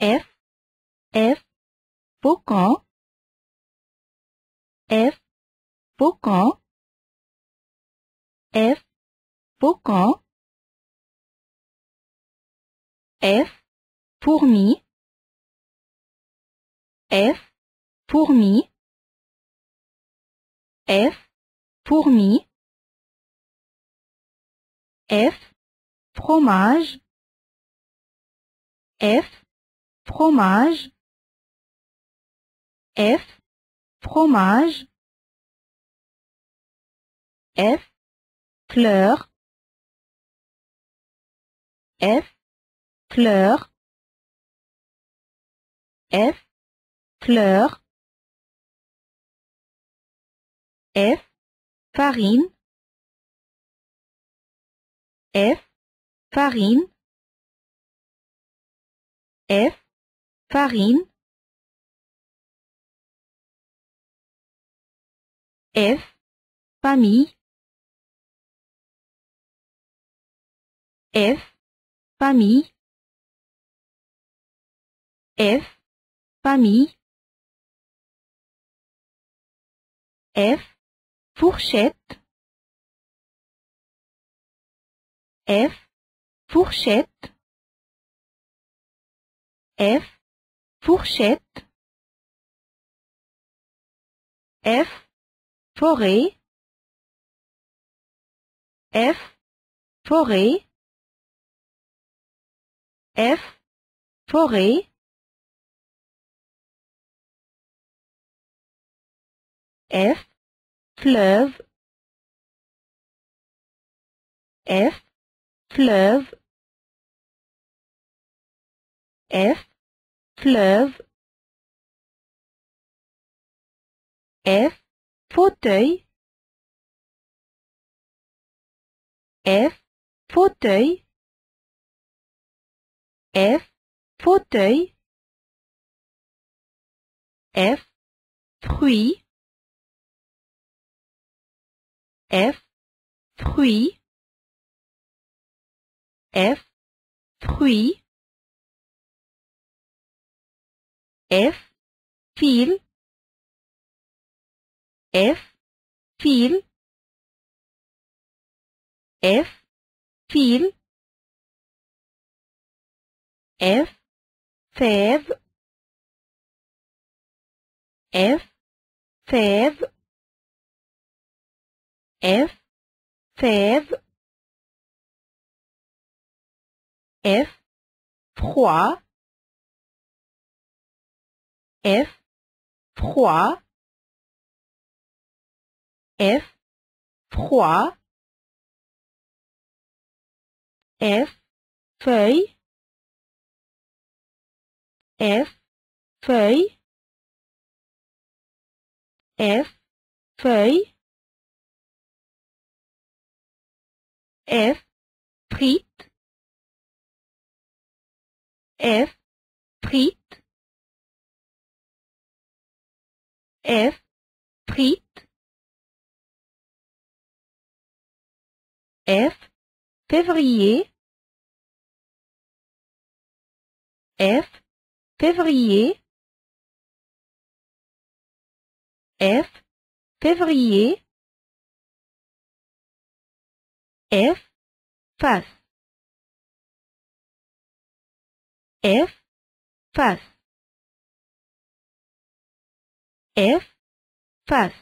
F F f F Pocon, F pour F fourmi F fourmi F fourmi F fromage F fromage F fromage F fleur F fleur F fleur F farine F farine F farine F famille F famille F famille F fourchette F fourchette F fourchette F forêt F forêt F forêt F fleuve F fleuve F fleuve, F, fauteuil, F, fauteuil, F, fauteuil, F, fruit, F, fruit, F, fruit, F feel F feel F feel F fave F fave F fave F froid F, froid, F, froid, F, feuille, F, feuille, F, feuille, F, frite, F, frite, F. Prit. F. Février. F. Février. F. Février. F. Face. F. Face. if, first.